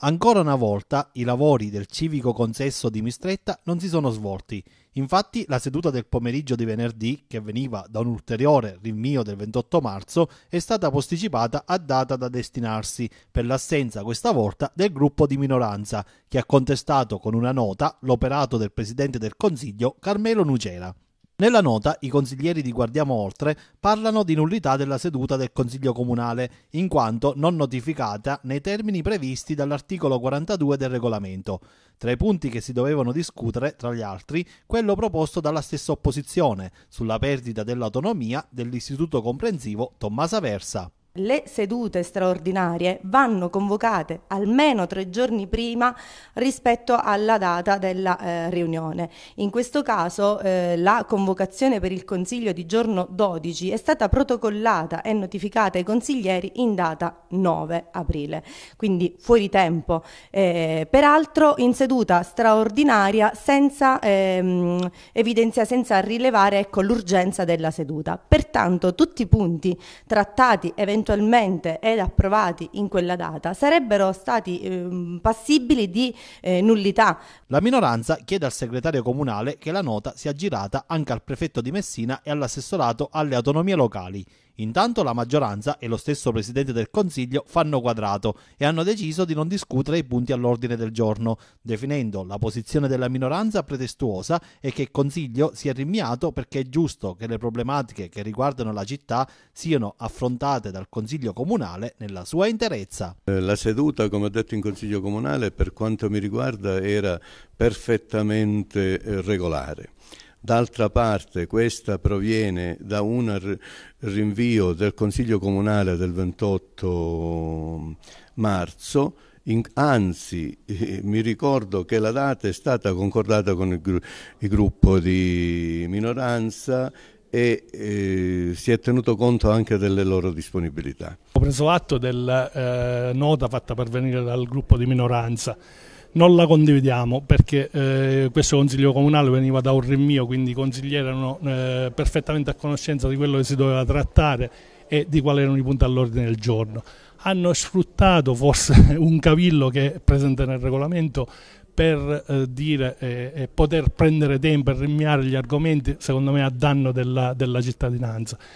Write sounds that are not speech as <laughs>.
Ancora una volta i lavori del civico consesso di Mistretta non si sono svolti. Infatti la seduta del pomeriggio di venerdì, che veniva da un ulteriore rinvio del 28 marzo, è stata posticipata a data da destinarsi per l'assenza questa volta del gruppo di minoranza, che ha contestato con una nota l'operato del Presidente del Consiglio Carmelo Nucera. Nella nota i consiglieri di Guardiamo Oltre parlano di nullità della seduta del Consiglio Comunale, in quanto non notificata nei termini previsti dall'articolo 42 del regolamento. Tra i punti che si dovevano discutere, tra gli altri, quello proposto dalla stessa opposizione sulla perdita dell'autonomia dell'Istituto Comprensivo Tommaso Versa le sedute straordinarie vanno convocate almeno tre giorni prima rispetto alla data della eh, riunione. In questo caso eh, la convocazione per il Consiglio di giorno 12 è stata protocollata e notificata ai consiglieri in data 9 aprile, quindi fuori tempo. Eh, peraltro in seduta straordinaria senza ehm, evidenzia, senza rilevare ecco, l'urgenza della seduta. Pertanto tutti i punti trattati eventualmente eventualmente ed approvati in quella data sarebbero stati eh, passibili di eh, nullità. La minoranza chiede al segretario comunale che la nota sia girata anche al prefetto di Messina e all'assessorato alle autonomie locali. Intanto la maggioranza e lo stesso Presidente del Consiglio fanno quadrato e hanno deciso di non discutere i punti all'ordine del giorno, definendo la posizione della minoranza pretestuosa e che il Consiglio si è rinviato perché è giusto che le problematiche che riguardano la città siano affrontate dal Consiglio Comunale nella sua interezza. Eh, la seduta, come ho detto in Consiglio Comunale, per quanto mi riguarda era perfettamente eh, regolare. D'altra parte questa proviene da un rinvio del Consiglio Comunale del 28 marzo in, anzi, eh, mi ricordo che la data è stata concordata con il, gru il gruppo di minoranza e eh, si è tenuto conto anche delle loro disponibilità. Ho preso atto della eh, nota fatta pervenire dal gruppo di minoranza non la condividiamo perché eh, questo consiglio comunale veniva da un rinvio, quindi i consiglieri erano eh, perfettamente a conoscenza di quello che si doveva trattare e di quali erano i punti all'ordine del giorno. Hanno sfruttato forse <laughs> un cavillo che è presente nel regolamento per eh, dire e eh, poter prendere tempo e rinviare gli argomenti, secondo me a danno della, della cittadinanza.